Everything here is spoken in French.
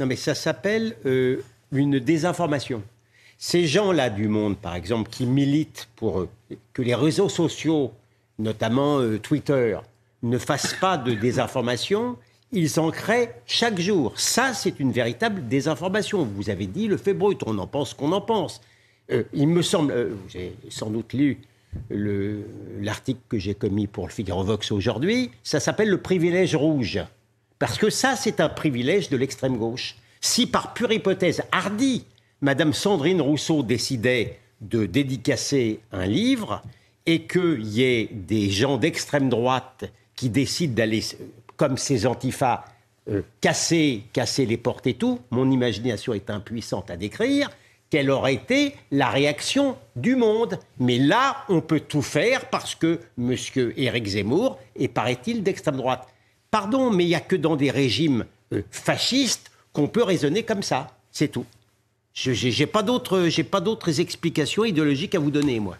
Non, mais ça s'appelle euh, une désinformation. Ces gens-là du monde, par exemple, qui militent pour euh, que les réseaux sociaux, notamment euh, Twitter, ne fassent pas de désinformation, ils en créent chaque jour. Ça, c'est une véritable désinformation. Vous avez dit le fait brut, on en pense qu'on en pense. il me semble, vous avez sans doute lu l'article que j'ai commis pour le Figaro Vox aujourd'hui, ça s'appelle le privilège rouge. Parce que ça, c'est un privilège de l'extrême gauche. Si par pure hypothèse hardie, Madame Sandrine Rousseau décidait de dédicacer un livre et qu'il y ait des gens d'extrême droite qui décident d'aller, euh, comme ces antifas, euh, casser, casser les portes et tout, mon imagination est impuissante à décrire, quelle aurait été la réaction du monde. Mais là, on peut tout faire parce que M. Éric Zemmour est, paraît-il, d'extrême droite. Pardon, mais il n'y a que dans des régimes euh, fascistes qu'on peut raisonner comme ça. C'est tout. Je n'ai pas d'autres explications idéologiques à vous donner, moi.